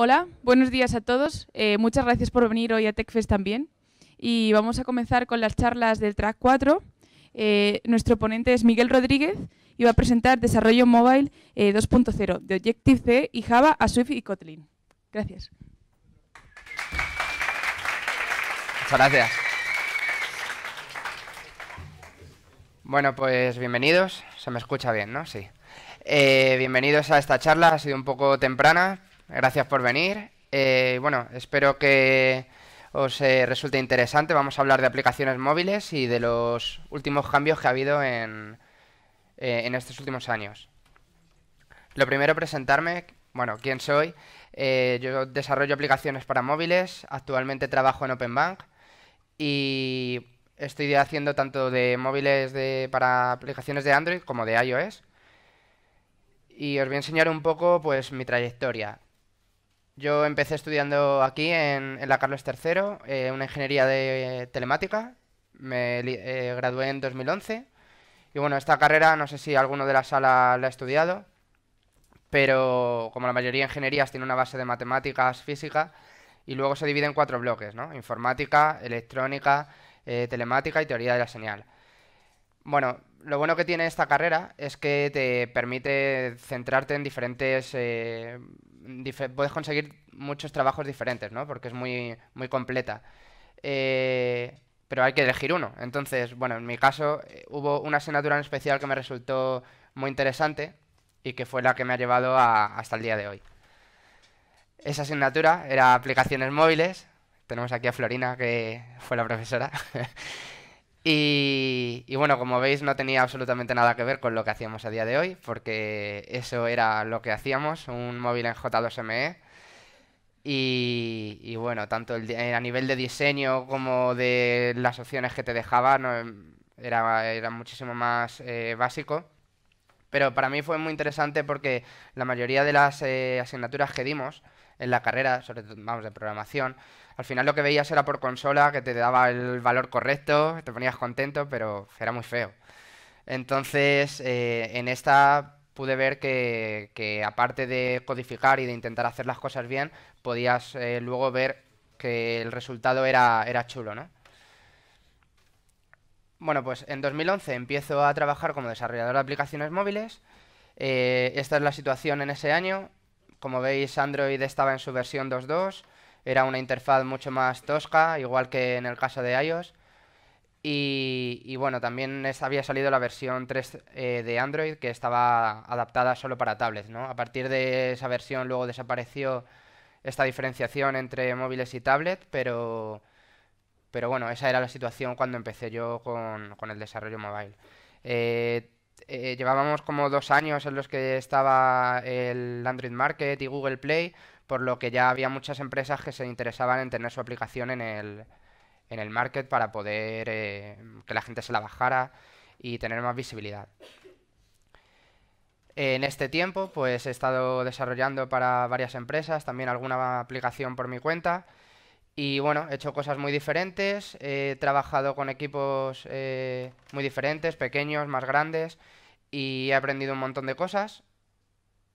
Hola, buenos días a todos. Eh, muchas gracias por venir hoy a TechFest también. Y vamos a comenzar con las charlas del Track 4. Eh, nuestro ponente es Miguel Rodríguez y va a presentar Desarrollo Mobile 2.0 eh, de Objective-C y Java a Swift y Kotlin. Gracias. Muchas gracias. Bueno, pues bienvenidos. Se me escucha bien, ¿no? Sí. bienvenidos a esta charla. Ha sido un poco temprana, gracias por venir. Eh, bueno, espero que os eh, resulte interesante. Vamos a hablar de aplicaciones móviles y de los últimos cambios que ha habido en, eh, estos últimos años. Lo primero, presentarme. Bueno, ¿quién soy? yo desarrollo aplicaciones para móviles. Actualmente trabajo en OpenBank y estoy haciendo tanto de móviles de, para aplicaciones de Android como de iOS. Y os voy a enseñar un poco pues mi trayectoria. Yo empecé estudiando aquí en, la Carlos III, eh, una ingeniería de telemática. Me eh, gradué en 2011. Y bueno, esta carrera, no sé si alguno de la sala la ha estudiado, pero como la mayoría de ingenierías tiene una base de matemáticas, física, y luego se divide en cuatro bloques, ¿no? Informática, electrónica, eh, telemática y teoría de la señal. Bueno, lo bueno que tiene esta carrera es que te permite centrarte en diferentes puedes conseguir muchos trabajos diferentes, ¿no? Porque es muy, muy completa. Eh, pero hay que elegir uno. Entonces, bueno, en mi caso eh, hubo una asignatura en especial que me resultó muy interesante y que fue la que me ha llevado hasta el día de hoy. Esa asignatura era aplicaciones móviles. Tenemos aquí a Florina, que fue la profesora. Y, bueno, como veis no tenía absolutamente nada que ver con lo que hacíamos a día de hoy, porque eso era lo que hacíamos, un móvil en J2ME. Y, bueno, tanto eh, a nivel de diseño como de las opciones que te dejaba era, era, muchísimo más eh, básico. Pero para mí fue muy interesante porque la mayoría de las eh, asignaturas que dimos en la carrera, sobre todo, vamos, de programación, al final lo que veías era por consola, que te daba el valor correcto, te ponías contento, pero era muy feo. Entonces, eh, en esta pude ver que, aparte de codificar y de intentar hacer las cosas bien, podías eh, luego ver que el resultado era, era chulo, ¿no? Bueno, pues en 2011 empiezo a trabajar como desarrollador de aplicaciones móviles. Eh, esta es la situación en ese año. Como veis, Android estaba en su versión 2.2. Era una interfaz mucho más tosca, igual que en el caso de iOS. Y, bueno, también había salido la versión 3 eh, de Android que estaba adaptada solo para tablets, ¿no? A partir de esa versión luego desapareció esta diferenciación entre móviles y tablet, pero, pero bueno, esa era la situación cuando empecé yo con, el desarrollo mobile. Eh, eh, llevábamos como dos años en los que estaba el Android Market y Google Play, por lo que ya había muchas empresas que se interesaban en tener su aplicación en el, en market para poder eh, que la gente se la bajara y tener más visibilidad. En este tiempo, pues he estado desarrollando para varias empresas, también alguna aplicación por mi cuenta. Y bueno, he hecho cosas muy diferentes, he trabajado con equipos eh, muy diferentes, pequeños, más grandes, y he aprendido un montón de cosas.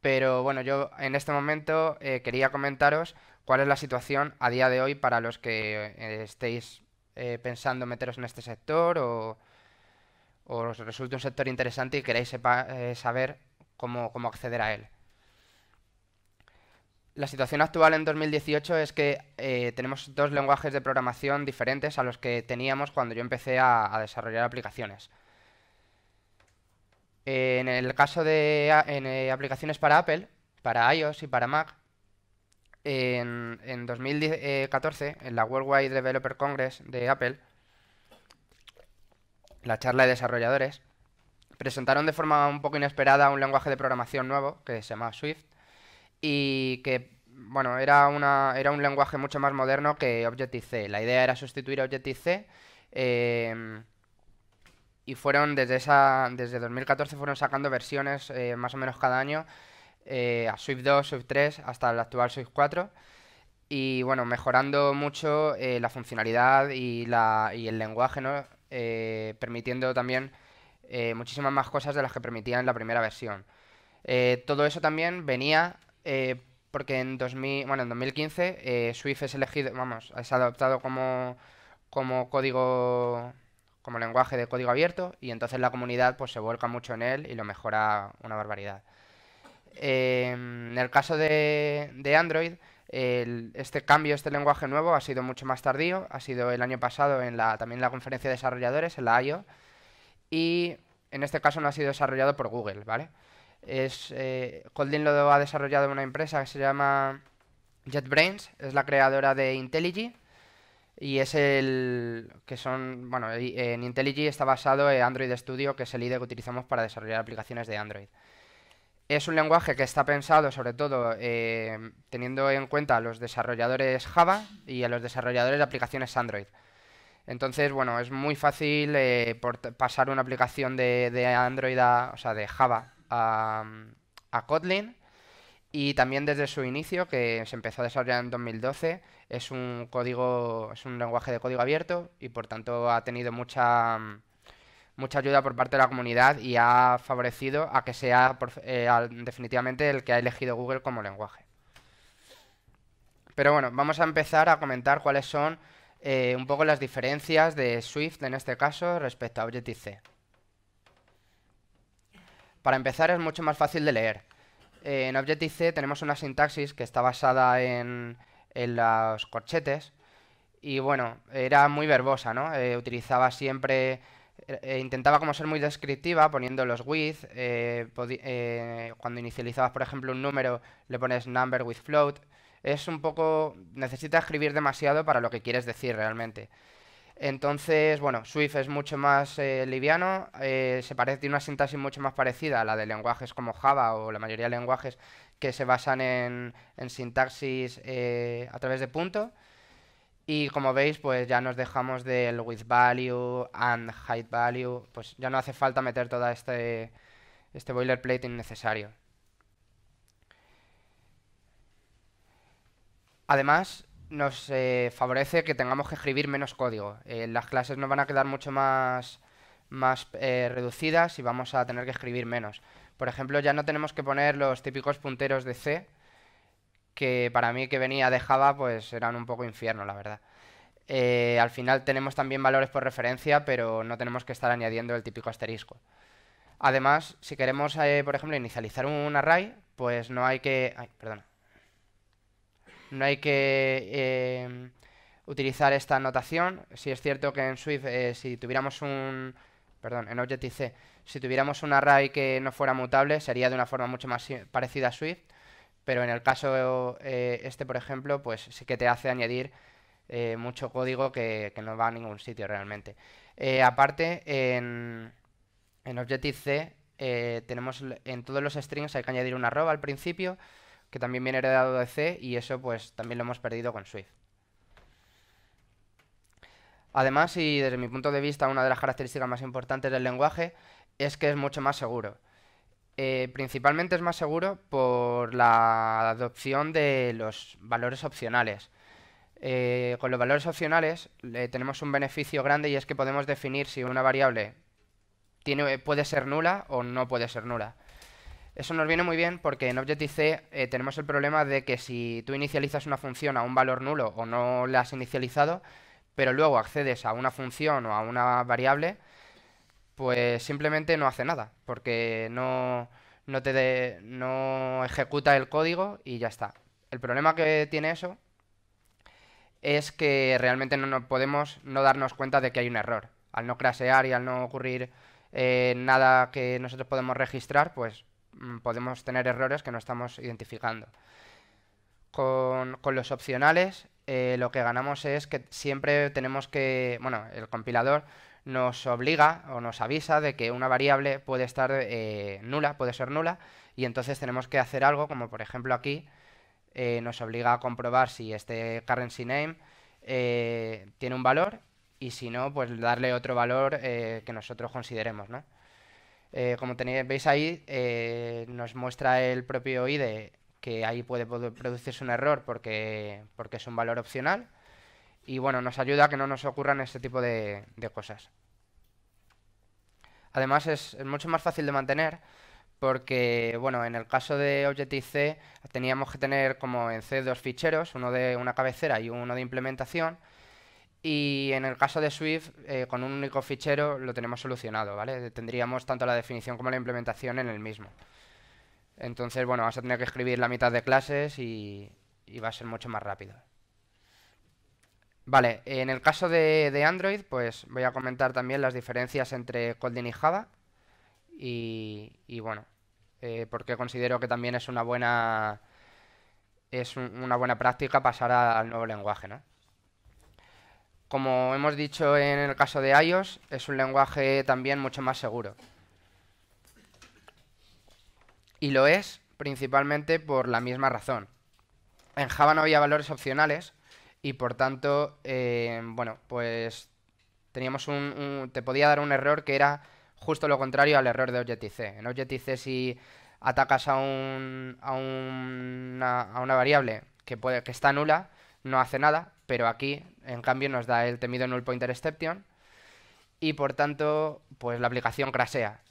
Pero bueno, yo en este momento eh, quería comentaros cuál es la situación a día de hoy para los que eh, estéis eh, pensando meteros en este sector o, os resulte un sector interesante y queréis saber cómo, acceder a él. La situación actual en 2018 es que tenemos dos lenguajes de programación diferentes a los que teníamos cuando yo empecé a desarrollar aplicaciones en el caso de eh, aplicaciones para Apple, para iOS y para Mac, en, 2014, eh, en la Worldwide Developer Congress de Apple, la charla de desarrolladores, presentaron de forma un poco inesperada un lenguaje de programación nuevo que se llama Swift y que bueno, era, una, era un lenguaje mucho más moderno que Objective-C. La idea era sustituir a Objective-C eh, y fueron desde esa desde 2014 fueron sacando versiones eh, más o menos cada año eh, a Swift 2, Swift 3 hasta el actual Swift 4 y bueno mejorando mucho eh, la funcionalidad y, la, y el lenguaje ¿no? permitiendo también muchísimas más cosas de las que permitían la primera versión todo eso también venía porque en 2000, bueno en 2015 Swift es elegido vamos es adoptado como como código como lenguaje de código abierto y entonces la comunidad pues, se vuelca mucho en él y lo mejora una barbaridad. Em, en el caso de, Android, este cambio, este lenguaje nuevo ha sido mucho más tardío, ha sido el año pasado en la, también en la conferencia de desarrolladores, en la IO, y en este caso no ha sido desarrollado por Google, ¿vale? Es, Kotlin eh, lo ha desarrollado una empresa que se llama JetBrains, es la creadora de IntelliJ, y es el que son, bueno, en IntelliJ está basado en Android Studio, que es el IDE que utilizamos para desarrollar aplicaciones de Android. Es un lenguaje que está pensado sobre todo eh, teniendo en cuenta a los desarrolladores Java y a los desarrolladores de aplicaciones Android. Entonces, bueno, es muy fácil eh, pasar una aplicación de, Android, o sea, de Java a, a Kotlin y también desde su inicio, que se empezó a desarrollar en 2012, es un código, es un lenguaje de código abierto y por tanto ha tenido mucha mucha ayuda por parte de la comunidad y ha favorecido a que sea eh, definitivamente el que ha elegido Google como lenguaje. Pero bueno, vamos a empezar a comentar cuáles son eh, un poco las diferencias de Swift en este caso respecto a Objective-C. Para empezar es mucho más fácil de leer. Eh, en Objective-C tenemos una sintaxis que está basada en, en los corchetes y bueno, era muy verbosa, ¿no? Eh, utilizaba siempre, eh, intentaba como ser muy descriptiva poniendo los with, cuando inicializabas por ejemplo un número le pones number with float, es un poco, necesita escribir demasiado para lo que quieres decir realmente. Entonces, bueno, Swift es mucho más eh, liviano, eh, se parece, tiene una sintaxis mucho más parecida a la de lenguajes como Java o la mayoría de lenguajes que se basan en, sintaxis eh, a través de punto. Y como veis, pues ya nos dejamos del width value and height value, pues ya no hace falta meter todo este, este boilerplate innecesario. Además, nos eh, favorece que tengamos que escribir menos código. Eh, las clases nos van a quedar mucho más, más eh, reducidas y vamos a tener que escribir menos. Por ejemplo, ya no tenemos que poner los típicos punteros de C, que para mí que venía de Java pues eran un poco infierno, la verdad. al final tenemos también valores por referencia, pero no tenemos que estar añadiendo el típico asterisco. Además, si queremos, por ejemplo, inicializar un array, pues no hay que... Ay, perdona no hay que eh, utilizar esta anotación, Si es cierto que en Swift, eh, si tuviéramos un... Perdón, en Objective-C, si tuviéramos un array que no fuera mutable, sería de una forma mucho más parecida a Swift. Pero en el caso eh, este, por ejemplo, pues sí que te hace añadir mucho código que, no va a ningún sitio realmente. aparte, en, Objective-C tenemos en todos los strings hay que añadir un arroba al principio que también viene heredado de C y eso pues también lo hemos perdido con Swift. Además, y desde mi punto de vista, una de las características más importantes del lenguaje es que es mucho más seguro. Eh, principalmente es más seguro por la adopción de los valores opcionales. Eh, con los valores opcionales tenemos un beneficio grande y es que podemos definir si una variable puede ser nula o no puede ser nula. Eso nos viene muy bien porque en Objective-C eh, tenemos el problema de que si tú inicializas una función a un valor nulo o no la has inicializado, pero luego accedes a una función o a una variable, pues simplemente no hace nada, porque no, no te no ejecuta el código y ya está. El problema que tiene eso es que realmente no, podemos no darnos cuenta de que hay un error. Al no crasear y al no ocurrir eh, nada que nosotros podemos registrar, pues Mm, podemos tener errores que no estamos identificando. Con, los opcionales eh, lo que ganamos es que siempre tenemos que, bueno, el compilador nos obliga o nos avisa de que una variable puede estar eh, nula, puede ser nula, y entonces tenemos que hacer algo como por ejemplo aquí eh, nos obliga a comprobar si este currency name tiene un valor y si no, pues darle otro valor que nosotros consideremos, ¿no? Eh, como veis ahí, eh, nos muestra el propio ID, e, que ahí puede producirse un error porque, es un valor opcional. Y bueno, nos ayuda a que no nos ocurran este tipo de, cosas. Además es, es mucho más fácil de mantener porque, bueno, en el caso de Objective-C teníamos que tener como en C dos ficheros, uno de una cabecera y uno de implementación, y en el caso de Swift, eh, con un único fichero lo tenemos solucionado, ¿vale? Tendríamos tanto la definición como la implementación en el mismo. Entonces, bueno, vas a tener que escribir la mitad de clases y, va a ser mucho más rápido. Vale, en el caso de, Android, pues voy a comentar también las diferencias entre Kotlin y Java. Y, bueno, eh, porque considero que también es una buena, es una buena práctica pasar al nuevo lenguaje, ¿no? Como hemos dicho en el caso de iOS, es un lenguaje también mucho más seguro. Y lo es principalmente por la misma razón. En Java no había valores opcionales y por tanto, eh, bueno, pues teníamos un, te podía dar un error que era justo lo contrario al error de Objective-C. En Objective-C si atacas a, un, una, a una variable que, puede, que está nula, no hace nada, pero aquí, en cambio, nos da el temido null pointer exception y, por tanto, pues la aplicación crasea.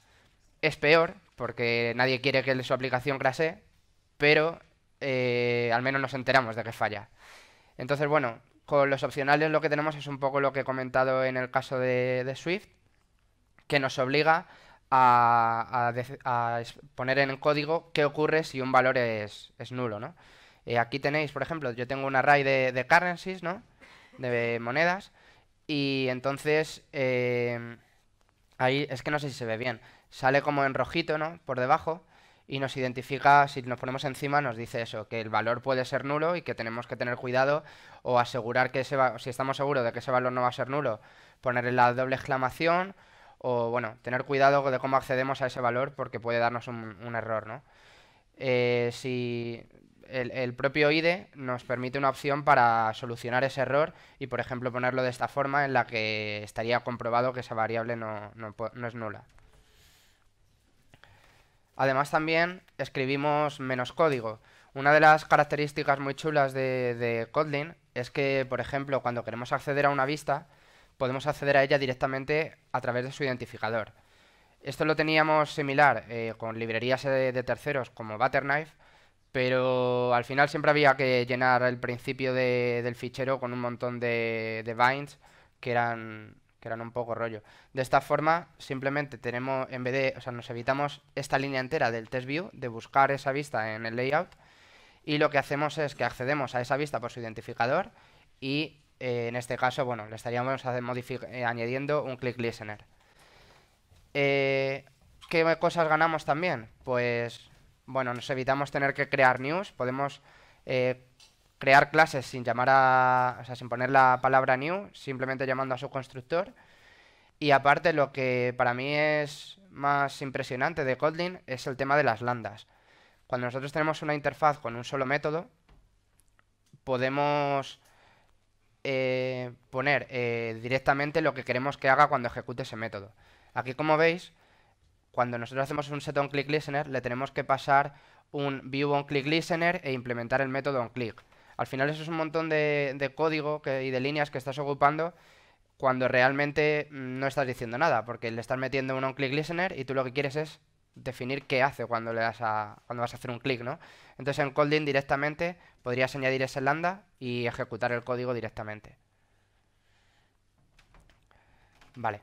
Es peor, porque nadie quiere que su aplicación crasee, pero eh, al menos nos enteramos de que falla. Entonces, bueno, con los opcionales lo que tenemos es un poco lo que he comentado en el caso de, Swift, que nos obliga a, poner en el código qué ocurre si un valor es, es nulo, ¿no? Eh, aquí tenéis, por ejemplo, yo tengo un array de, currencies, ¿no? De monedas. Y entonces, em, ahí es que no sé si se ve bien. Sale como en rojito, ¿no? Por debajo. Y nos identifica, si nos ponemos encima, nos dice eso, que el valor puede ser nulo y que tenemos que tener cuidado o asegurar que ese si estamos seguros de que ese valor no va a ser nulo, ponerle la doble exclamación o, bueno, tener cuidado de cómo accedemos a ese valor porque puede darnos un, error, ¿no? Eh, si el, propio IDE nos permite una opción para solucionar ese error y, por ejemplo, ponerlo de esta forma en la que estaría comprobado que esa variable no, es nula. Además también escribimos menos código. Una de las características muy chulas de, Kotlin es que, por ejemplo, cuando queremos acceder a una vista, podemos acceder a ella directamente a través de su identificador. Esto lo teníamos similar eh, con librerías de terceros como Butterknife, pero al final siempre había que llenar el principio del fichero con un montón de, de binds que eran, que eran un poco rollo. De esta forma, simplemente tenemos, en vez de, o sea, nos evitamos esta línea entera del test view, de buscar esa vista en el layout, y lo que hacemos es que accedemos a esa vista por su identificador y eh, en este caso, bueno, le estaríamos eh, añadiendo un click listener. Eh, ¿Qué cosas ganamos también? Pues bueno, nos evitamos tener que crear news, podemos eh, crear clases sin llamar a, o sea, sin poner la palabra new, simplemente llamando a su constructor. Y aparte lo que para mí es más impresionante de Kotlin es el tema de las lambdas. Cuando nosotros tenemos una interfaz con un solo método, podemos eh, poner eh, directamente lo que queremos que haga cuando ejecute ese método. Aquí como veis, cuando nosotros hacemos un set on listener, le tenemos que pasar un view on click listener e implementar el método on click. Al final eso es un montón de, código y de líneas que estás ocupando cuando realmente mm, no estás diciendo nada, porque le estás metiendo un on listener y tú lo que quieres es definir qué hace cuando le das a, cuando vas a hacer un clic, ¿no? Entonces en Colding directamente podrías añadir ese lambda y ejecutar el código directamente. Vale.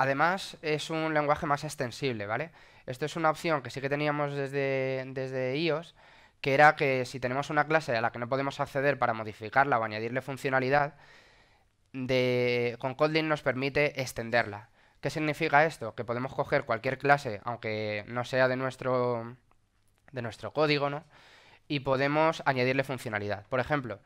Además, es un lenguaje más extensible, ¿vale? Esto es una opción que sí que teníamos desde, iOS, que era que si tenemos una clase a la que no podemos acceder para modificarla o añadirle funcionalidad, con Kotlin nos permite extenderla. ¿Qué significa esto? Que podemos coger cualquier clase, aunque no sea de nuestro, de nuestro código, ¿no? Y podemos añadirle funcionalidad. Por ejemplo,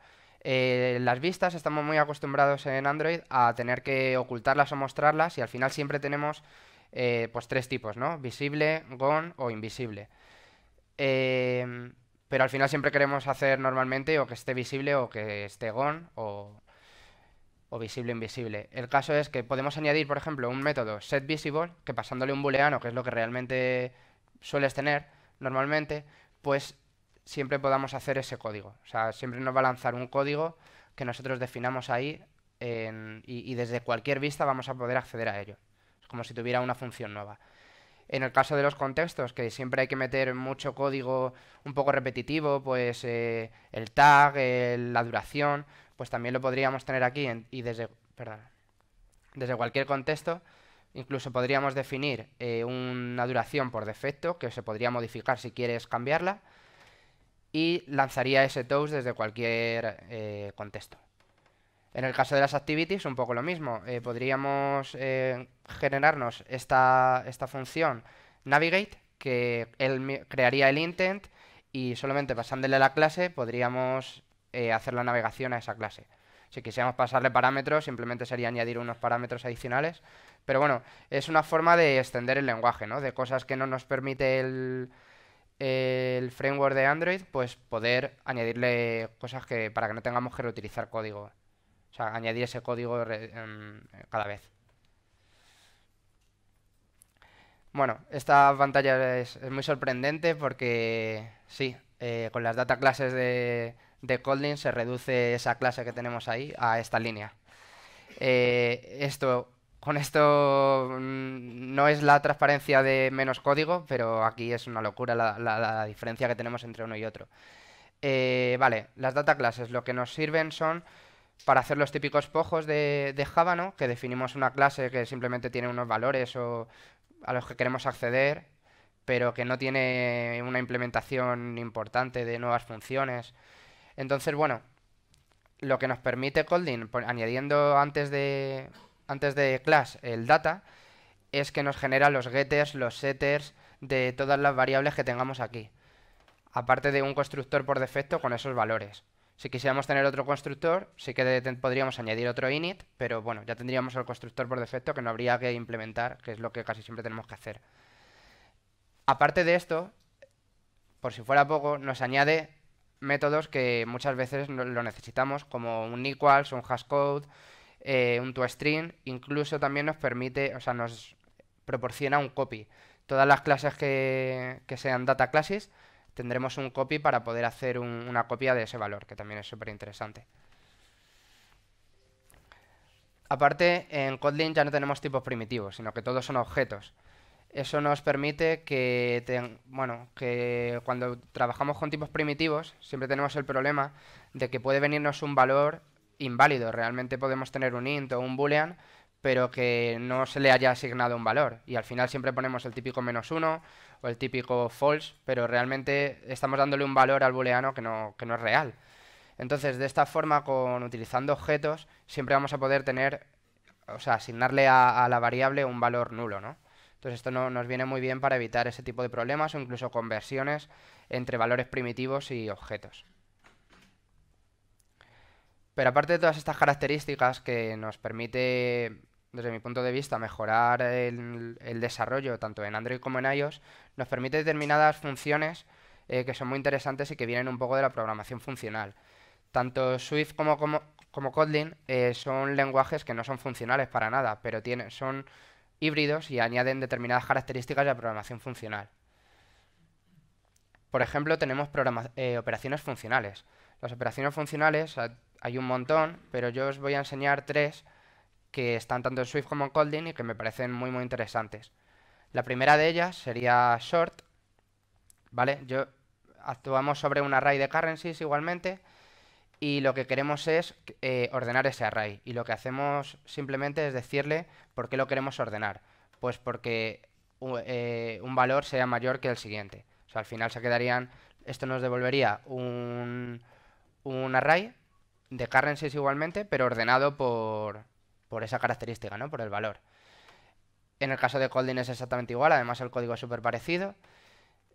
eh, las vistas estamos muy acostumbrados en Android a tener que ocultarlas o mostrarlas y al final siempre tenemos eh, pues tres tipos, ¿no? Visible, gone o invisible. Em, pero al final siempre queremos hacer normalmente o que esté visible o que esté gone o, o visible invisible. El caso es que podemos añadir, por ejemplo, un método setVisible que pasándole un booleano, que es lo que realmente sueles tener normalmente, pues siempre podamos hacer ese código. O sea, siempre nos va a lanzar un código que nosotros definamos ahí y, desde cualquier vista vamos a poder acceder a ello. Es como si tuviera una función nueva. En el caso de los contextos, que siempre hay que meter mucho código un poco repetitivo, pues eh, el tag, la duración, pues también lo podríamos tener aquí y desde, desde cualquier contexto Incluso podríamos definir eh, una duración por defecto que se podría modificar si quieres cambiarla y lanzaría ese toast desde cualquier eh, contexto. En el caso de las activities, un poco lo mismo. Eh, podríamos eh, generarnos esta, esta, función navigate, que él crearía el intent y solamente pasándole la clase podríamos hacer la navegación a esa clase. Si quisiéramos pasarle parámetros, simplemente sería añadir unos parámetros adicionales. Pero bueno, es una forma de extender el lenguaje, ¿no? De cosas que no nos permite el, el framework de Android, pues poder añadirle cosas que para que no tengamos que reutilizar código. O sea, añadir ese código em, cada vez. Bueno, esta pantalla es, muy sorprendente porque sí, eh, con las data classes de, de Kotlin se reduce esa clase que tenemos ahí a esta línea. Eh, esto con esto mm, no es la transparencia de menos código, pero aquí es una locura la, diferencia que tenemos entre uno y otro. Eh, vale, las data classes lo que nos sirven son para hacer los típicos pojos de, Java, ¿no? Que definimos una clase que simplemente tiene unos valores a los que queremos acceder, pero que no tiene una implementación importante de nuevas funciones. Entonces, bueno, lo que nos permite Colding, añadiendo antes de, antes de class el data es que nos genera los getters, los setters de todas las variables que tengamos aquí. Aparte de un constructor por defecto con esos valores. Si quisiéramos tener otro constructor, sí que podríamos añadir otro init, pero bueno, ya tendríamos el constructor por defecto que no habría que implementar, que es lo que casi siempre tenemos que hacer. Aparte de esto, por si fuera poco, nos añade métodos que muchas veces lo necesitamos, como un equals, un hashcode, eh, un toString, incluso también nos permite, o sea, nos proporciona un copy. Todas las clases que, que sean data classes tendremos un copy para poder hacer una copia de ese valor, que también es súper interesante. Aparte, en Kotlin ya no tenemos tipos primitivos, sino que todos son objetos. Eso nos permite que, bueno, que cuando trabajamos con tipos primitivos siempre tenemos el problema de que puede venirnos un valor inválido. Realmente podemos tener un int o un boolean, pero que no se le haya asignado un valor. Y al final siempre ponemos el típico menos uno o el típico false, pero realmente estamos dándole un valor al booleano que no, que no es real. Entonces, de esta forma, con utilizando objetos, siempre vamos a poder tener, o sea, asignarle a, la variable un valor nulo, ¿no? Entonces esto nos viene muy bien para evitar ese tipo de problemas o incluso conversiones entre valores primitivos y objetos. Pero aparte de todas estas características que nos permite, desde mi punto de vista, mejorar el, desarrollo tanto en Android como en iOS, nos permite determinadas funciones eh, que son muy interesantes y que vienen un poco de la programación funcional. Tanto Swift como, Kotlin eh, son lenguajes que no son funcionales para nada, pero son híbridos y añaden determinadas características de la programación funcional. Por ejemplo, tenemos eh, operaciones funcionales. Las operaciones funcionales hay un montón, pero yo os voy a enseñar tres que están tanto en Swift como en Colding y que me parecen muy muy interesantes. La primera de ellas sería Short, ¿vale? Yo actuamos sobre un array de currencies igualmente y lo que queremos es eh, ordenar ese array y lo que hacemos simplemente es decirle por qué lo queremos ordenar. Pues porque eh, un valor sea mayor que el siguiente. O sea, al final se quedarían, esto nos devolvería un array de currencies igualmente, pero ordenado por, por esa característica, ¿no? Por el valor. En el caso de Colding es exactamente igual, además el código es súper parecido.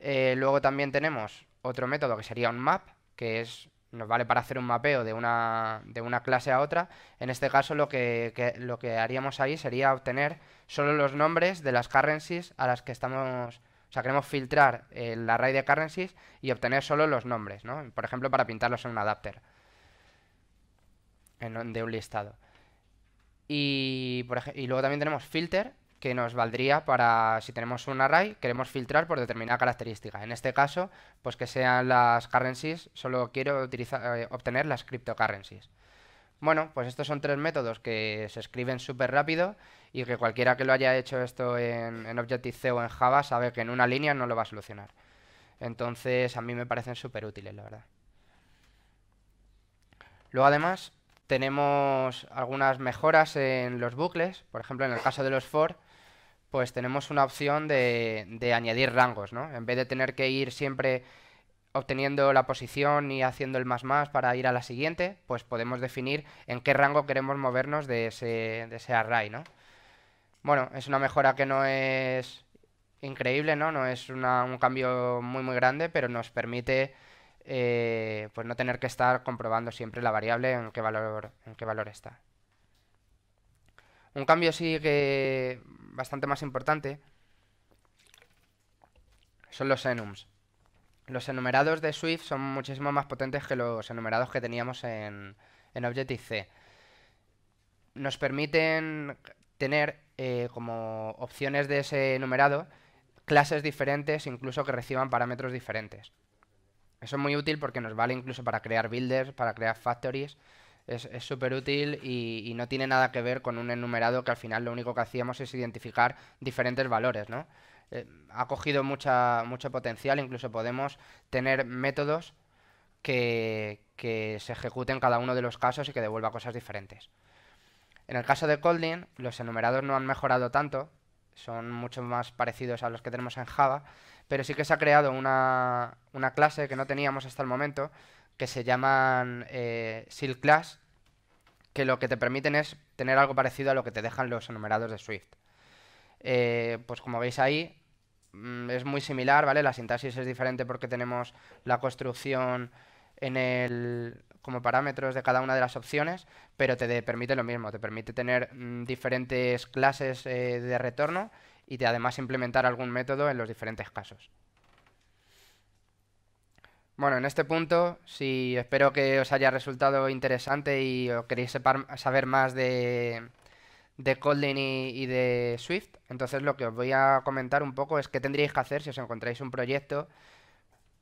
Eh, luego también tenemos otro método que sería un map, que es nos vale para hacer un mapeo de una, de una clase a otra. En este caso lo que, lo que haríamos ahí sería obtener solo los nombres de las currencies a las que estamos... O sea, queremos filtrar el eh, array de currencies y obtener solo los nombres, ¿no? Por ejemplo, para pintarlos en un adapter de un listado. Y, luego también tenemos filter, que nos valdría para si tenemos un array, queremos filtrar por determinada característica. En este caso, pues que sean las currencies, solo quiero utilizar, eh, obtener las cryptocurrencies. Bueno, pues estos son tres métodos que se escriben súper rápido y que cualquiera que lo haya hecho esto en, en Objective-C o en Java sabe que en una línea no lo va a solucionar. Entonces a mí me parecen súper útiles, la verdad. Luego además tenemos algunas mejoras en los bucles, por ejemplo en el caso de los for, pues tenemos una opción de, añadir rangos, ¿no? En vez de tener que ir siempre obteniendo la posición y haciendo el más más para ir a la siguiente, pues podemos definir en qué rango queremos movernos de ese, de ese array, ¿no? Bueno, es una mejora que no es increíble, ¿no? No es un cambio muy muy grande, pero nos permite eh, pues no tener que estar comprobando siempre la variable en qué valor, en qué valor está. Un cambio sí que bastante más importante son los enums. Los enumerados de Swift son muchísimo más potentes que los enumerados que teníamos en, en Objective-C. Nos permiten tener eh, como opciones de ese enumerado clases diferentes, incluso que reciban parámetros diferentes. Eso es muy útil porque nos vale incluso para crear builders, para crear factories. Es súper útil y, no tiene nada que ver con un enumerado que al final lo único que hacíamos es identificar diferentes valores, ¿no? Eh, ha cogido mucha, mucho potencial, incluso podemos tener métodos que, se ejecuten cada uno de los casos y que devuelva cosas diferentes. En el caso de Kotlin, los enumerados no han mejorado tanto, son mucho más parecidos a los que tenemos en Java, pero sí que se ha creado una, clase que no teníamos hasta el momento, que se llaman eh, Class, que lo que te permiten es tener algo parecido a lo que te dejan los enumerados de Swift. Eh, pues como veis ahí, mm, es muy similar, ¿vale? La sintaxis es diferente porque tenemos la construcción en el como parámetros de cada una de las opciones, pero te permite lo mismo, te permite tener mm, diferentes clases eh, de retorno y además implementar algún método en los diferentes casos. Bueno, en este punto, si espero que os haya resultado interesante y queréis saber más de, de Kotlin y, de Swift, entonces lo que os voy a comentar un poco es qué tendríais que hacer si os encontráis un proyecto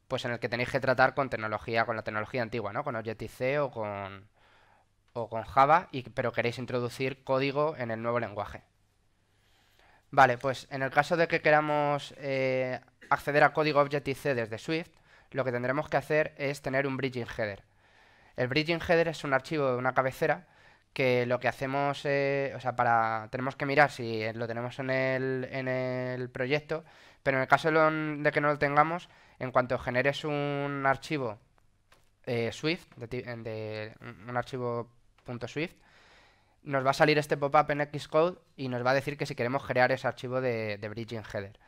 pues en el que tenéis que tratar con tecnología, con la tecnología antigua, ¿no? Con Objective-C o con, o con Java, y, pero queréis introducir código en el nuevo lenguaje. Vale, pues en el caso de que queramos eh, acceder a código Objective-C desde Swift, lo que tendremos que hacer es tener un bridging header. El bridging header es un archivo de una cabecera que lo que hacemos, eh, o sea, para tenemos que mirar si lo tenemos en el, en el proyecto, pero en el caso de que no lo tengamos, en cuanto generes un archivo eh, Swift, de, un archivo .swift, nos va a salir este pop-up en Xcode y nos va a decir que si queremos crear ese archivo de, bridging header.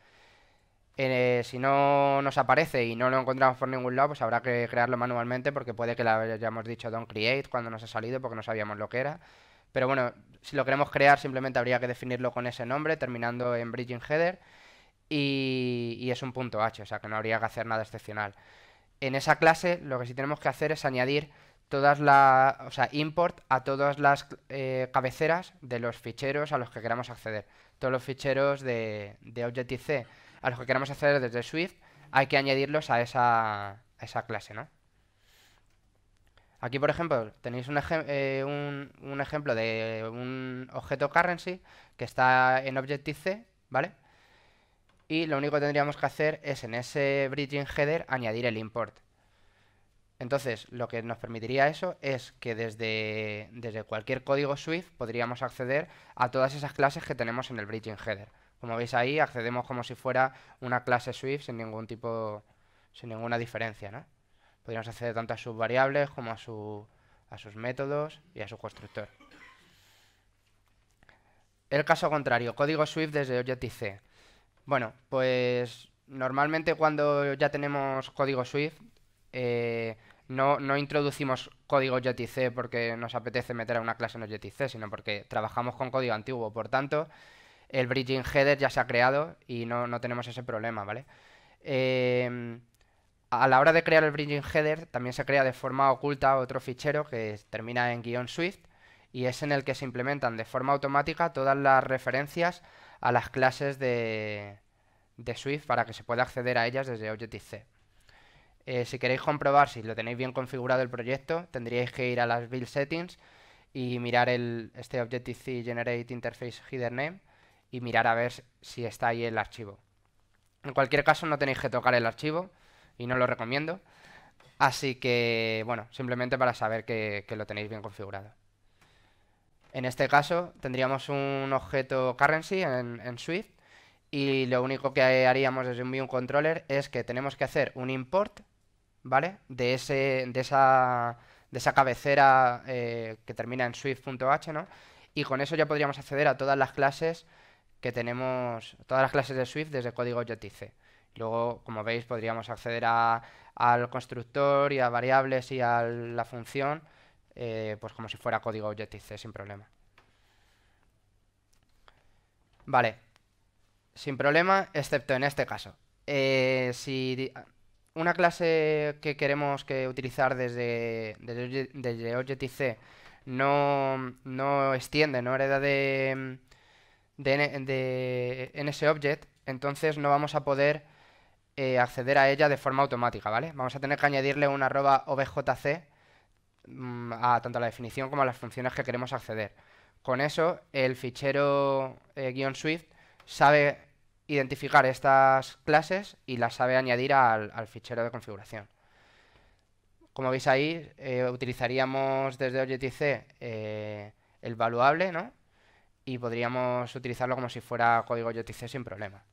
Eh, si no nos aparece y no lo encontramos por ningún lado, pues habrá que crearlo manualmente porque puede que le hayamos dicho don't create cuando nos ha salido porque no sabíamos lo que era. Pero bueno, si lo queremos crear simplemente habría que definirlo con ese nombre, terminando en bridging header. Y, y es un punto H, o sea que no habría que hacer nada excepcional. En esa clase lo que sí tenemos que hacer es añadir todas las, o sea, import a todas las eh, cabeceras de los ficheros a los que queramos acceder. Todos los ficheros de, de Objective-C a los que queramos acceder desde Swift, hay que añadirlos a esa, clase, ¿no? Aquí, por ejemplo, tenéis eh, un, ejemplo de un objeto currency que está en Objective-C, ¿vale? Y lo único que tendríamos que hacer es en ese bridging header añadir el import. Entonces, lo que nos permitiría eso es que desde, desde cualquier código Swift podríamos acceder a todas esas clases que tenemos en el bridging header. Como veis ahí, accedemos como si fuera una clase Swift sin ningún tipo, sin ninguna diferencia, ¿no? Podríamos acceder tanto a sus variables como a, su, a sus métodos y a su constructor. El caso contrario, código Swift desde Objective-C. Bueno, pues normalmente cuando ya tenemos código Swift, eh, no, introducimos código JTC porque nos apetece meter a una clase en JTC, sino porque trabajamos con código antiguo. Por tanto, el bridging header ya se ha creado y no, tenemos ese problema, ¿vale? Em, a la hora de crear el bridging header también se crea de forma oculta otro fichero que termina en guión Swift y es en el que se implementan de forma automática todas las referencias a las clases de, Swift para que se pueda acceder a ellas desde Objective-C. Eh, si queréis comprobar si lo tenéis bien configurado el proyecto, tendríais que ir a las build settings y mirar este Objective-C Generate Interface Header Name y mirar a ver si está ahí el archivo. En cualquier caso no tenéis que tocar el archivo y no lo recomiendo. Así que, bueno, simplemente para saber que, lo tenéis bien configurado. En este caso tendríamos un objeto currency en, en Swift y lo único que haríamos desde un view controller es que tenemos que hacer un import ¿vale? De, ese, de, esa, cabecera eh, que termina en swift.h, ¿no? Y con eso ya podríamos acceder a todas las clases que tenemos, todas las clases de Swift desde código Objetice. Luego, como veis, podríamos acceder a, al constructor y a variables y a la función, eh, pues como si fuera código Objetice, sin problema. Vale, sin problema, excepto en este caso. Eh, si una clase que queremos que utilizar desde, desde, desde no, extiende, no hereda de, de, NSObject, entonces no vamos a poder eh, acceder a ella de forma automática, ¿vale? Vamos a tener que añadirle una arroba objc mm, a tanto la definición como a las funciones que queremos acceder. Con eso, el fichero eh, Swift sabe identificar estas clases y las sabe añadir al, fichero de configuración. Como veis ahí, eh, utilizaríamos desde OJTC eh, el valuable, ¿no? Y podríamos utilizarlo como si fuera código OJTC sin problema.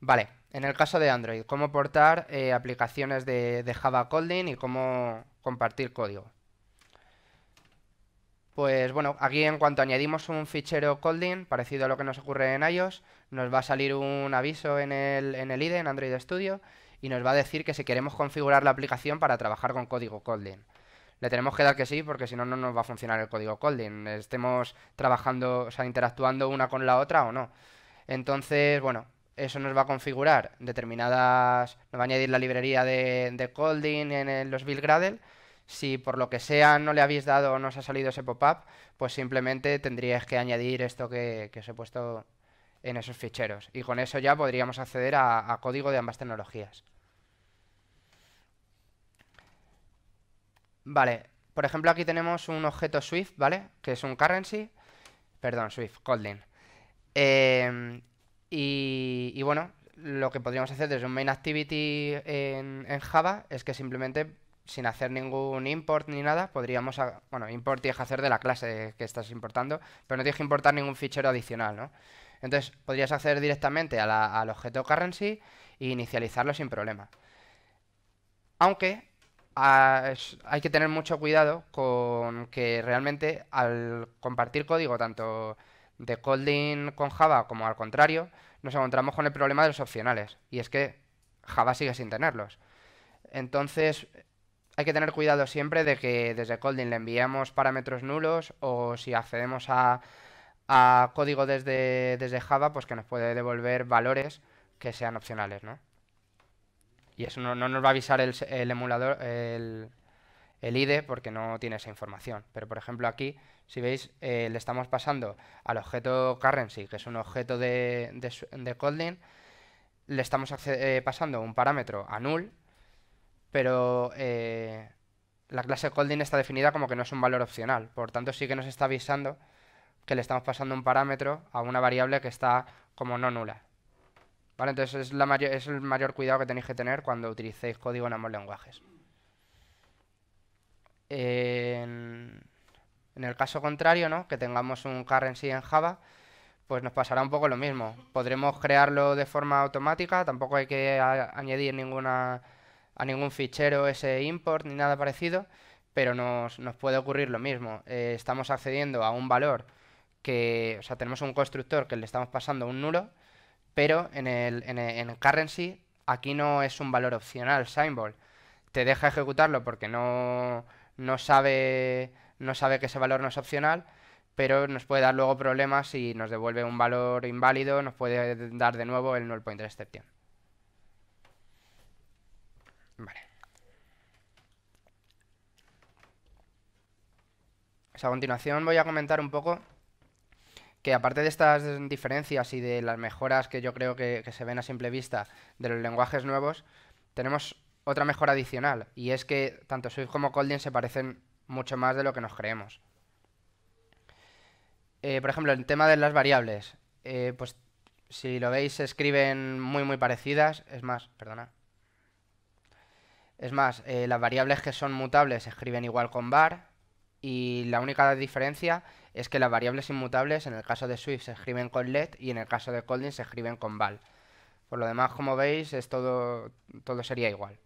Vale, en el caso de Android, cómo portar eh, aplicaciones de, Java Kotlin y cómo compartir código. Pues bueno, aquí en cuanto añadimos un fichero colding, parecido a lo que nos ocurre en iOS, nos va a salir un aviso en el, en el IDE, en Android Studio, y nos va a decir que si queremos configurar la aplicación para trabajar con código colding. Le tenemos que dar que sí, porque si no, no nos va a funcionar el código colding. Estemos trabajando, o sea, interactuando una con la otra o no. Entonces, bueno, eso nos va a configurar determinadas... Nos va a añadir la librería de, colding en, en los build Gradle, si por lo que sea no le habéis dado o no os ha salido ese pop-up, pues simplemente tendríais que añadir esto que, os he puesto en esos ficheros. Y con eso ya podríamos acceder a, código de ambas tecnologías. Vale, por ejemplo aquí tenemos un objeto Swift, ¿vale? Que es un currency, perdón, Swift, Kotlin. Em, y, bueno, lo que podríamos hacer desde un main activity en, en Java es que simplemente sin hacer ningún import ni nada, podríamos, bueno, import tienes que hacer de la clase que estás importando, pero no tienes que importar ningún fichero adicional, ¿no? Entonces podrías acceder directamente al objeto currency e inicializarlo sin problema. Aunque hay que tener mucho cuidado con que realmente al compartir código tanto de colding con Java como al contrario, nos encontramos con el problema de los opcionales, y es que Java sigue sin tenerlos. Entonces, hay que tener cuidado siempre de que desde Colding le enviamos parámetros nulos o si accedemos a, código desde, desde Java, pues que nos puede devolver valores que sean opcionales, ¿no? Y eso no, nos va a avisar el, emulador, el, IDE, porque no tiene esa información. Pero, por ejemplo, aquí, si veis, eh, le estamos pasando al objeto currency, que es un objeto de, de, Kotlin, le estamos eh, pasando un parámetro a null, pero eh, la clase holding está definida como que no es un valor opcional. Por tanto, sí que nos está avisando que le estamos pasando un parámetro a una variable que está como no nula. ¿Vale? Entonces es, el mayor cuidado que tenéis que tener cuando utilicéis código en ambos lenguajes. En, el caso contrario, ¿no? que tengamos un currency en Java, pues nos pasará un poco lo mismo. Podremos crearlo de forma automática, tampoco hay que añadir ninguna a ningún fichero ese import ni nada parecido, pero nos, nos puede ocurrir lo mismo. Eh, estamos accediendo a un valor que, o sea, tenemos un constructor que le estamos pasando un nulo, pero en el, en el, currency aquí no es un valor opcional, symbol. Te deja ejecutarlo porque no, no, sabe, no sabe que ese valor no es opcional, pero nos puede dar luego problemas y nos devuelve un valor inválido, nos puede dar de nuevo el null pointer exception. a continuación voy a comentar un poco que aparte de estas diferencias y de las mejoras que yo creo que, se ven a simple vista de los lenguajes nuevos, tenemos otra mejora adicional, y es que tanto Swift como Kotlin se parecen mucho más de lo que nos creemos. Eh, por ejemplo, el tema de las variables, eh, pues si lo veis se escriben muy muy parecidas, es más, perdona. Es más, eh, las variables que son mutables se escriben igual con var, y la única diferencia es que las variables inmutables en el caso de Swift se escriben con let y en el caso de Kotlin se escriben con val. Por lo demás, como veis, es todo, todo sería igual.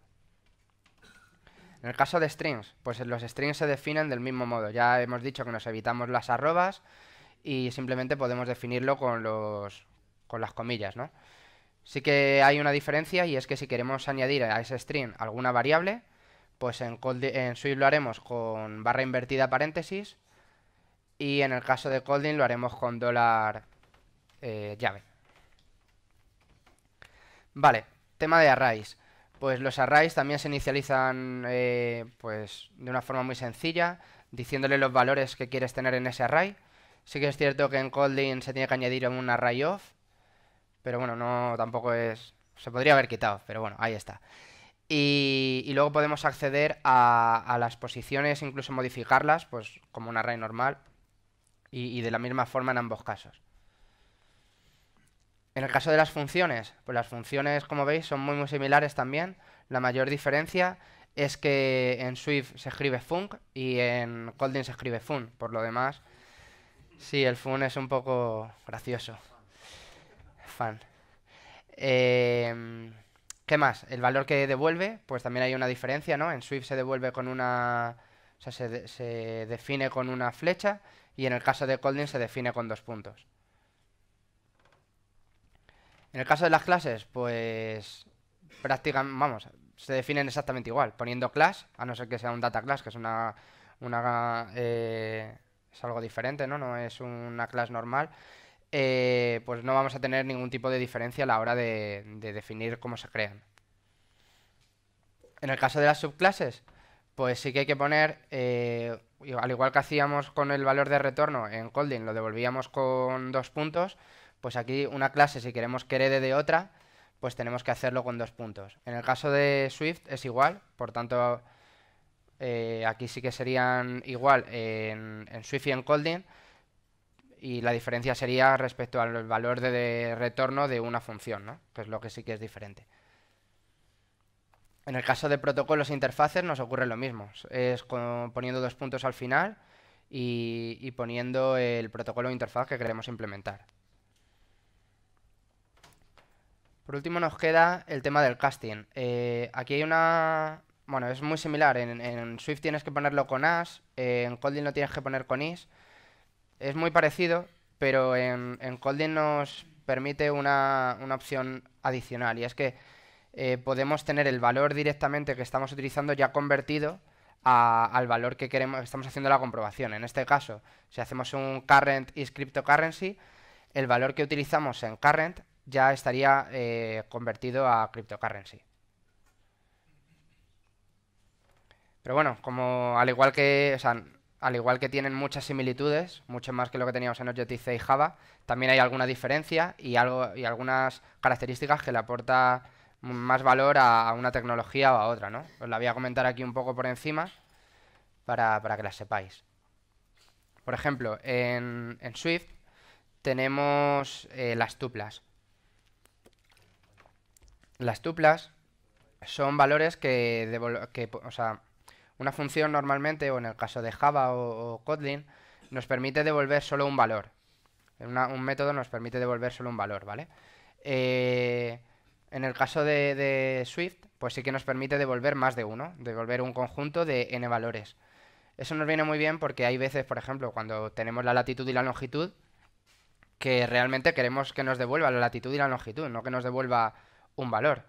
En el caso de strings, pues los strings se definen del mismo modo. Ya hemos dicho que nos evitamos las arrobas y simplemente podemos definirlo con, los, con las comillas, ¿no? Sí que hay una diferencia y es que si queremos añadir a ese string alguna variable, pues en, en Swift lo haremos con barra invertida paréntesis y en el caso de Colding lo haremos con dólar eh, llave. Vale, tema de arrays. Pues los arrays también se inicializan eh, pues de una forma muy sencilla, diciéndole los valores que quieres tener en ese array. Sí que es cierto que en Colding se tiene que añadir un array off, pero bueno, no tampoco es... Se podría haber quitado, pero bueno, ahí está. Y, luego podemos acceder a, las posiciones, incluso modificarlas, pues como una array normal. Y, de la misma forma en ambos casos. En el caso de las funciones, pues las funciones, como veis, son muy muy similares también. La mayor diferencia es que en Swift se escribe func y en Kotlin se escribe fun. Por lo demás, sí, el fun es un poco gracioso. Fan. Eh, ¿Qué más? El valor que devuelve, pues también hay una diferencia, ¿no? En Swift se devuelve con una... O sea, se, define con una flecha y en el caso de Colding se define con dos puntos. En el caso de las clases, pues prácticamente, vamos, se definen exactamente igual, poniendo class, a no ser que sea un data class, que es una, eh, es algo diferente, ¿no? No es una clase normal. Eh, pues no vamos a tener ningún tipo de diferencia a la hora de, definir cómo se crean. En el caso de las subclases, pues sí que hay que poner, eh, al igual que hacíamos con el valor de retorno en Colding, lo devolvíamos con dos puntos, pues aquí una clase, si queremos que herede de otra, pues tenemos que hacerlo con dos puntos. En el caso de Swift es igual, por tanto, eh, aquí sí que serían igual en, en Swift y en Colding, y la diferencia sería respecto al valor de retorno de una función, ¿no? que es lo que sí que es diferente. En el caso de protocolos e interfaces nos ocurre lo mismo, es poniendo dos puntos al final y, poniendo el protocolo o interfaz que queremos implementar. Por último nos queda el tema del casting. Eh, aquí hay una... Bueno, es muy similar. En, Swift tienes que ponerlo con as, en Kotlin lo tienes que poner con is, es muy parecido, pero en, en nos permite una, opción adicional y es que eh, podemos tener el valor directamente que estamos utilizando ya convertido al valor que queremos, estamos haciendo la comprobación. En este caso, si hacemos un current is cryptocurrency, el valor que utilizamos en current ya estaría eh, convertido a cryptocurrency. Pero bueno, como al igual que, o al igual que tienen muchas similitudes, mucho más que lo que teníamos en Objective C y Java, también hay alguna diferencia y, algo, y algunas características que le aporta más valor a, una tecnología o a otra, ¿no? Os la voy a comentar aquí un poco por encima para, que la sepáis. Por ejemplo, en, Swift tenemos eh, las tuplas. Las tuplas son valores que, una función normalmente, o en el caso de Java o, Kotlin, nos permite devolver solo un valor. un método nos permite devolver solo un valor, ¿vale? Eh, en el caso de, Swift, pues sí que nos permite devolver más de uno, devolver un conjunto de n valores. Eso nos viene muy bien porque hay veces, por ejemplo, cuando tenemos la latitud y la longitud, que realmente queremos que nos devuelva la latitud y la longitud, no que nos devuelva un valor.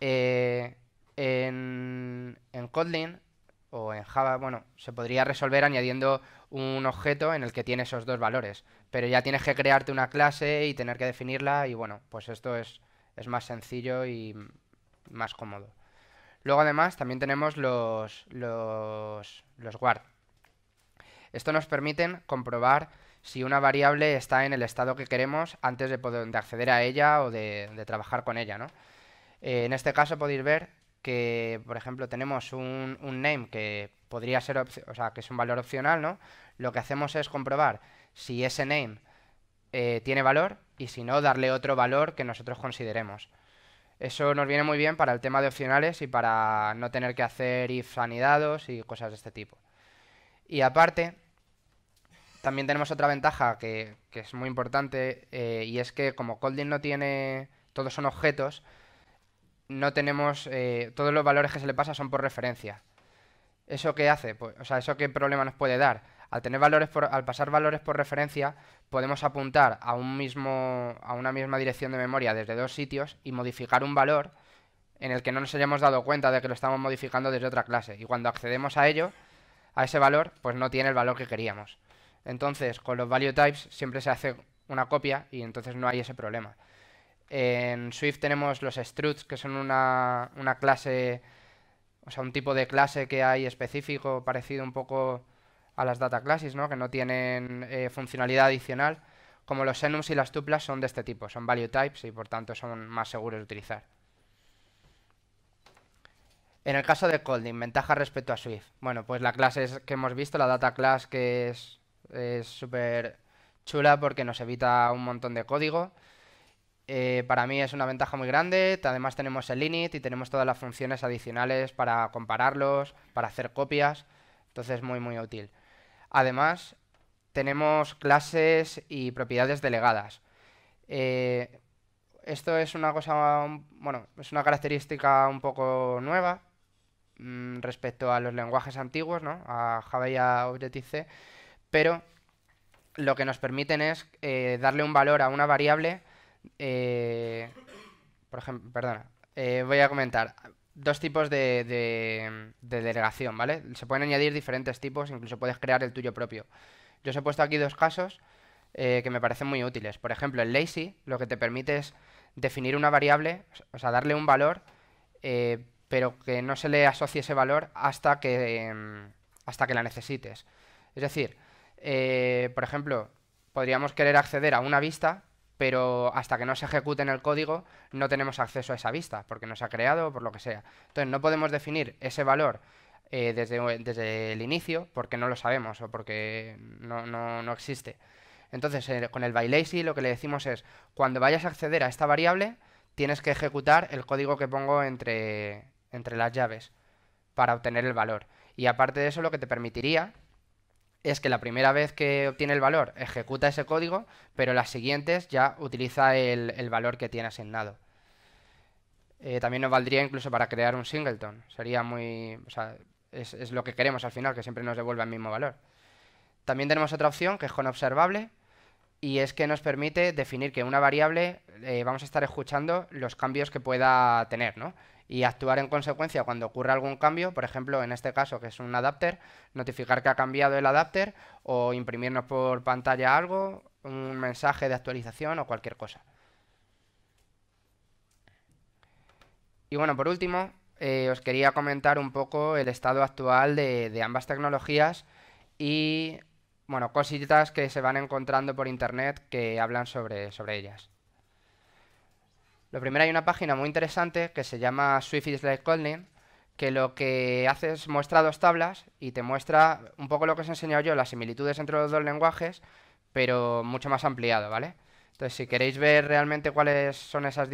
Eh, en Kotlin o en Java, bueno, se podría resolver añadiendo un objeto en el que tiene esos dos valores, pero ya tienes que crearte una clase y tener que definirla y bueno, pues esto es, más sencillo y más cómodo. Luego además también tenemos los, los, guard. Esto nos permite comprobar si una variable está en el estado que queremos antes de, poder, acceder a ella o de, trabajar con ella. ¿no? Eh, en este caso podéis ver que, por ejemplo, tenemos un, name que podría ser, o sea, que es un valor opcional, ¿no? Lo que hacemos es comprobar si ese name eh, tiene valor y si no, darle otro valor que nosotros consideremos. Eso nos viene muy bien para el tema de opcionales y para no tener que hacer ifs anidados y cosas de este tipo. Y aparte, también tenemos otra ventaja que, es muy importante eh, y es que como Colding no tiene, todos son objetos, no tenemos. Eh, todos los valores que se le pasa son por referencia. ¿Eso qué hace? Pues, o sea, ¿eso qué problema nos puede dar? Al tener valores al pasar valores por referencia, podemos apuntar a un mismo. a una misma dirección de memoria desde dos sitios y modificar un valor en el que no nos hayamos dado cuenta de que lo estamos modificando desde otra clase. Y cuando accedemos a ello, a ese valor, pues no tiene el valor que queríamos. Entonces, con los value types siempre se hace una copia y entonces no hay ese problema. En Swift tenemos los struts, que son una, clase, o sea, un tipo de clase que hay específico, parecido un poco a las data classes, ¿no? que no tienen eh, funcionalidad adicional, como los enums y las tuplas son de este tipo, son value types y por tanto son más seguros de utilizar. En el caso de Colding, ventaja respecto a Swift. Bueno, pues la clase que hemos visto, la data class, que es súper chula porque nos evita un montón de código. Eh, para mí es una ventaja muy grande. Además tenemos el init y tenemos todas las funciones adicionales para compararlos, para hacer copias. Entonces muy muy útil. Además tenemos clases y propiedades delegadas. Eh, esto es una cosa, bueno, es una característica un poco nueva mm, respecto a los lenguajes antiguos, ¿no? A Java y a Objective-C, pero lo que nos permiten es eh, darle un valor a una variable eh, por ejemplo, perdona, eh, voy a comentar dos tipos de, delegación, ¿vale? Se pueden añadir diferentes tipos, incluso puedes crear el tuyo propio. Yo os he puesto aquí dos casos eh, que me parecen muy útiles. Por ejemplo, el lazy lo que te permite es definir una variable, o sea, darle un valor, pero que no se le asocie ese valor hasta que, em, hasta que la necesites. Es decir, por ejemplo, podríamos querer acceder a una vista pero hasta que no se ejecute en el código no tenemos acceso a esa vista, porque no se ha creado o por lo que sea. Entonces no podemos definir ese valor eh, desde, el inicio porque no lo sabemos o porque no, existe. Entonces eh, con el by lo que le decimos es, cuando vayas a acceder a esta variable, tienes que ejecutar el código que pongo entre, entre las llaves para obtener el valor. Y aparte de eso, lo que te permitiría es que la primera vez que obtiene el valor ejecuta ese código, pero las siguientes ya utiliza el, valor que tiene asignado. Eh, también nos valdría incluso para crear un singleton. Sería muy... O sea, es, lo que queremos al final, que siempre nos devuelva el mismo valor. También tenemos otra opción que es con observable y es que nos permite definir que una variable eh, vamos a estar escuchando los cambios que pueda tener, ¿no? y actuar en consecuencia cuando ocurra algún cambio, por ejemplo, en este caso que es un adapter, notificar que ha cambiado el adapter o imprimirnos por pantalla algo, un mensaje de actualización o cualquier cosa. Y bueno, por último, eh, os quería comentar un poco el estado actual de, de ambas tecnologías y, bueno, cositas que se van encontrando por internet que hablan sobre, sobre ellas. Lo primero hay una página muy interesante que se llama Swift is like Kotlin, que lo que hace es muestra dos tablas y te muestra un poco lo que os he enseñado yo, las similitudes entre los dos lenguajes, pero mucho más ampliado, ¿vale? Entonces, si queréis ver realmente cuáles son esas,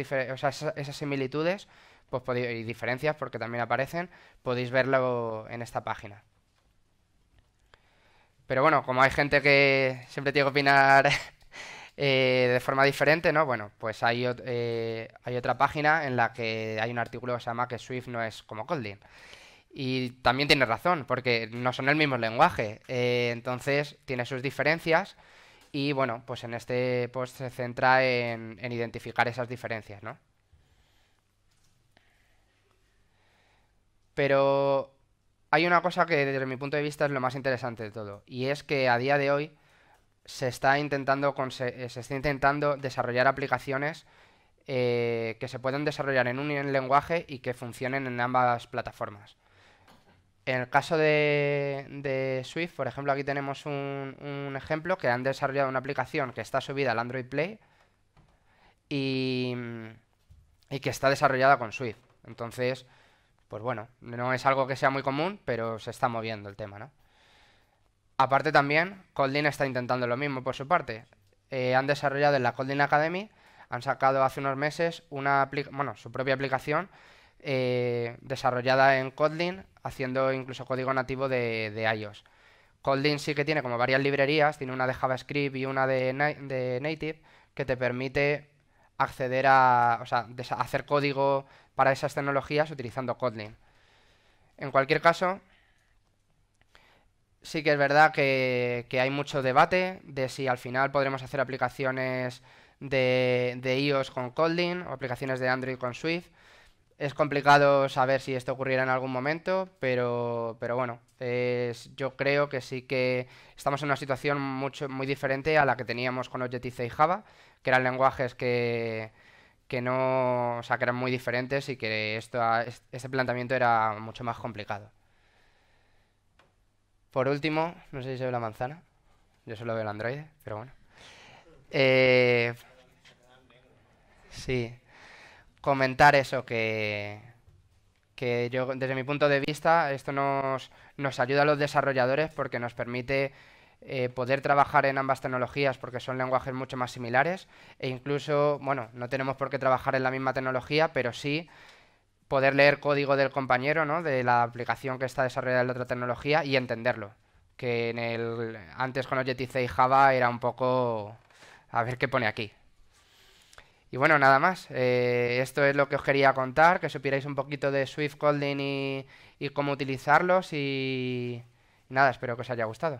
similitudes pues podéis, y diferencias, porque también aparecen, podéis verlo en esta página. Pero bueno, como hay gente que siempre tiene que opinar eh, de forma diferente, ¿no? Bueno, pues eh, hay, otra página en la que hay un artículo que se llama que Swift no es como Kotlin. Y también tiene razón, porque no son el mismo lenguaje. Eh, entonces tiene sus diferencias. Y bueno, pues en este post se centra en, en identificar esas diferencias, ¿no? Pero hay una cosa que desde mi punto de vista es lo más interesante de todo. Y es que a día de hoy se está intentando, eh, se está intentando desarrollar aplicaciones eh, que se pueden desarrollar en un lenguaje y que funcionen en ambas plataformas. En el caso de, Swift, por ejemplo, aquí tenemos un, ejemplo que han desarrollado una aplicación que está subida al Android Play y, y que está desarrollada con Swift. Entonces, pues bueno, no es algo que sea muy común, pero se está moviendo el tema, ¿no? Aparte también, Kotlin está intentando lo mismo por su parte. Eh, han desarrollado en la Kotlin Academy, han sacado hace unos meses una bueno, su propia aplicación eh, desarrollada en Kotlin, haciendo incluso código nativo de, iOS. Kotlin sí que tiene como varias librerías, tiene una de JavaScript y una de, de Native, que te permite acceder a, o sea, hacer código para esas tecnologías utilizando Kotlin. En cualquier caso, sí que es verdad que, hay mucho debate de si al final podremos hacer aplicaciones de, iOS con Kotlin o aplicaciones de Android con Swift. Es complicado saber si esto ocurrirá en algún momento, pero, bueno, yo creo que sí que estamos en una situación mucho, muy diferente a la que teníamos con Objective-C y Java, que eran lenguajes que, no, o sea, que eran muy diferentes y que esto, este planteamiento era mucho más complicado. Por último, no sé si se ve la manzana. Yo solo veo el Android, pero bueno. Eh, sí. Comentar eso, que, que yo, desde mi punto de vista, esto nos, ayuda a los desarrolladores porque nos permite eh, poder trabajar en ambas tecnologías porque son lenguajes mucho más similares e incluso, bueno, no tenemos por qué trabajar en la misma tecnología, pero sí poder leer código del compañero, ¿no? De la aplicación que está desarrollada en la otra tecnología y entenderlo. Que en el antes con objective y Java era un poco a ver qué pone aquí. Y bueno, nada más. Eh, esto es lo que os quería contar, que supierais un poquito de Swift Colding y, y cómo utilizarlos. Y nada, espero que os haya gustado.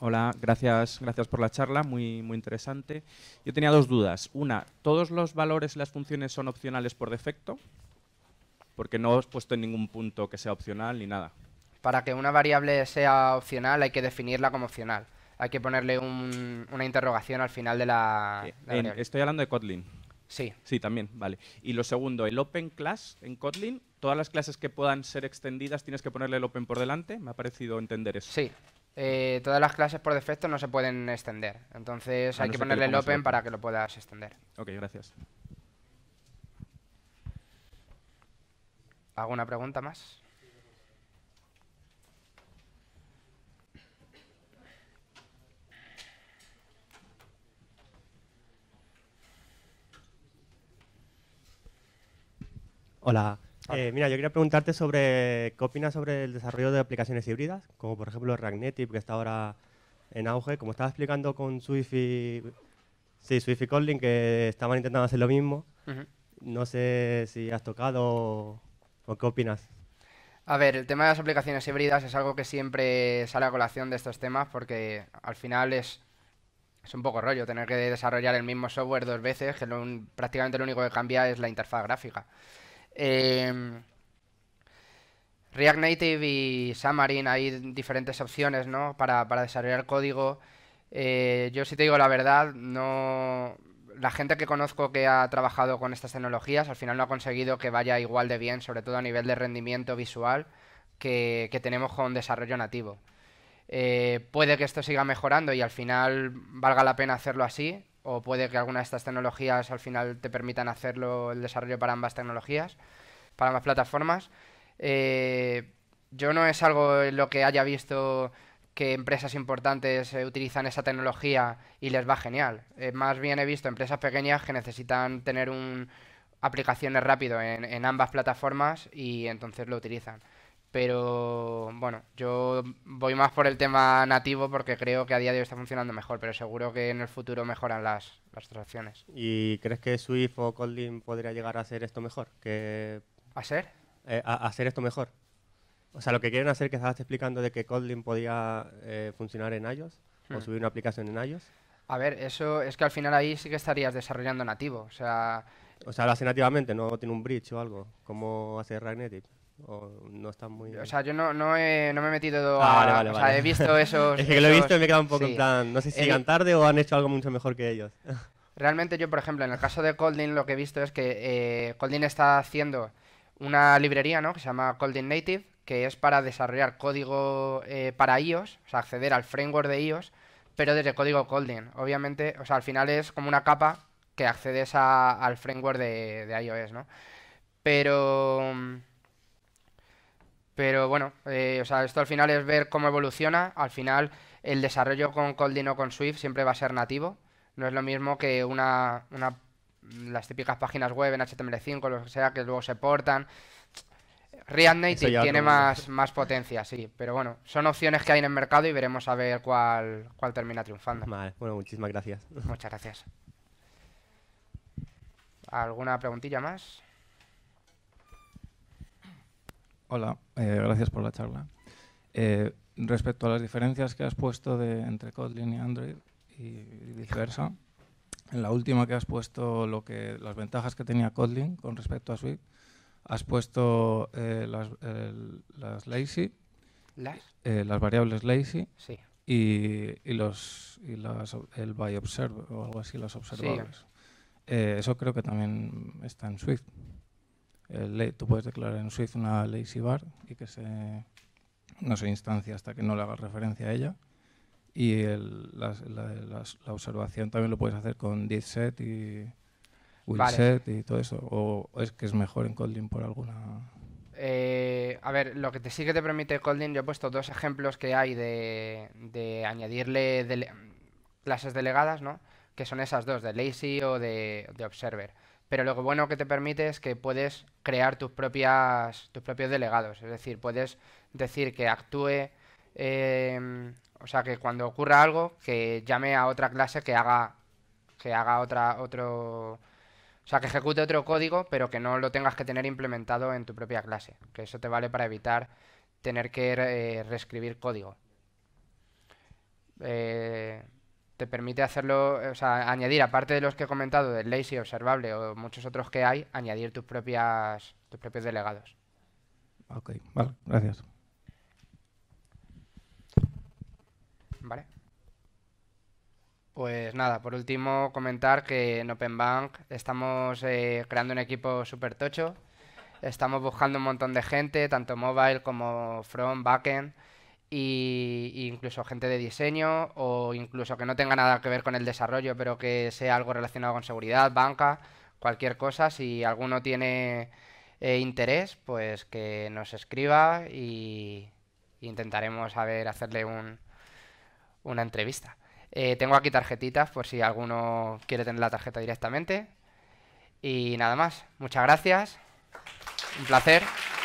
Hola, gracias, gracias por la charla, muy, muy interesante. Yo tenía dos dudas. Una, ¿todos los valores y las funciones son opcionales por defecto? Porque no os he puesto en ningún punto que sea opcional ni nada. Para que una variable sea opcional hay que definirla como opcional. Hay que ponerle una interrogación al final de la, eh, estoy hablando de Kotlin. Sí. Sí, también, vale. Y lo segundo, el Open Class en Kotlin, todas las clases que puedan ser extendidas tienes que ponerle el Open por delante. Me ha parecido entender eso. Sí, eh, todas las clases por defecto no se pueden extender. Entonces ah, hay que ponerle el open para que lo puedas extender. Ok, gracias. ¿Alguna pregunta más? Hola, eh, mira, yo quería preguntarte sobre qué opinas sobre el desarrollo de aplicaciones híbridas, como por ejemplo React que está ahora en auge. Como estaba explicando con Swift y, sí, Swift Kotlin, que estaban intentando hacer lo mismo. No sé si has tocado o qué opinas. A ver, el tema de las aplicaciones híbridas es algo que siempre sale a colación de estos temas porque al final es, un poco rollo tener que desarrollar el mismo software dos veces, que prácticamente lo único que cambia es la interfaz gráfica. Em, React Native y Xamarin, hay diferentes opciones para, desarrollar código. Eh, yo si te digo la verdad, no la gente que conozco que ha trabajado con estas tecnologías al final no ha conseguido que vaya igual de bien, sobre todo a nivel de rendimiento visual, que, tenemos con desarrollo nativo. Eh, puede que esto siga mejorando y al final valga la pena hacerlo así, o puede que alguna de estas tecnologías al final te permitan hacerlo el desarrollo para ambas tecnologías, para ambas plataformas. Eh, yo no es algo en lo que haya visto que empresas importantes eh, utilizan esa tecnología y les va genial. Eh, más bien he visto empresas pequeñas que necesitan tener un, aplicaciones rápido en ambas plataformas y entonces lo utilizan. Pero bueno, yo voy más por el tema nativo porque creo que a día de hoy está funcionando mejor, pero seguro que en el futuro mejoran las, las ¿Y crees que Swift o Kotlin podría llegar a hacer esto mejor? Que... ¿A ser? Eh, a, hacer esto mejor. O sea, lo que quieren hacer que estabas explicando de que Kotlin podía eh, funcionar en iOS o hmm. subir una aplicación en iOS. A ver, eso es que al final ahí sí que estarías desarrollando nativo. O sea, o sea lo hace nativamente, no tiene un bridge o algo, como hace React ¿O no están muy.? O sea, yo no, he, me he metido ah, he visto esos. es que, lo he visto y me he quedado un poco en plan. No sé si llegan tarde o han hecho algo mucho mejor que ellos. Realmente, yo, por ejemplo, en el caso de Colding, lo que he visto es que eh, Colding está haciendo una librería, ¿no? Que se llama Colding Native, que es para desarrollar código eh, para iOS, o sea, acceder al framework de iOS, pero desde código Colding. Obviamente, o sea, al final es como una capa que accedes al framework de, de iOS, ¿no? Pero. Mm, pero bueno, eh, o sea, esto al final es ver cómo evoluciona. Al final, el desarrollo con Coldin o con Swift siempre va a ser nativo. No es lo mismo que una, una las típicas páginas web en HTML5, lo que sea, que luego se portan. React Native tiene más, más potencia, sí, pero bueno, son opciones que hay en el mercado y veremos a ver cuál, cuál termina triunfando. Vale, bueno, muchísimas gracias. Muchas gracias. ¿Alguna preguntilla más? Hola, eh, gracias por la charla. Eh, respecto a las diferencias que has puesto de, entre Kotlin y Android y, y, viceversa, en la última que has puesto lo que, las ventajas que tenía Kotlin con respecto a Swift, has puesto eh, las, lazy, ¿Las? variables lazy y, los, las, el by observe o algo así, las observables. eso creo que también está en Swift tú puedes declarar en Swift una lazy var y que no se instancia hasta que no le hagas referencia a ella. Y la, observación también lo puedes hacer con set y Willset set y todo eso. O, es que es mejor en Kotlin por alguna... Eh, a ver, lo que te, sí que te permite Kotlin, yo he puesto dos ejemplos que hay de, añadirle clases delegadas, ¿no? Que son esas dos, de lazy o de observer pero lo bueno que te permite es que puedes crear tus, propias, tus propios delegados, es decir, puedes decir que actúe, em, o sea, que cuando ocurra algo, que llame a otra clase que haga, que haga otra, otro... O sea, que ejecute otro código, pero que no lo tengas que tener implementado en tu propia clase. Que eso te vale para evitar tener que eh, reescribir código. Eh, te permite hacerlo, o sea, añadir, aparte de los que he comentado, del lazy, observable o muchos otros que hay, añadir tus, propias, tus propios delegados. Ok, vale, gracias. Vale. Pues nada, por último comentar que en OpenBank estamos eh, creando un equipo súper tocho. Estamos buscando un montón de gente, tanto mobile como front, backend y, incluso gente de diseño o incluso que no tenga nada que ver con el desarrollo, pero que sea algo relacionado con seguridad, banca, cualquier cosa. Si alguno tiene eh, interés, pues que nos escriba y intentaremos hacerle una entrevista. Eh, tengo aquí tarjetitas por si alguno quiere tener la tarjeta directamente. Y nada más. Muchas gracias. Un placer.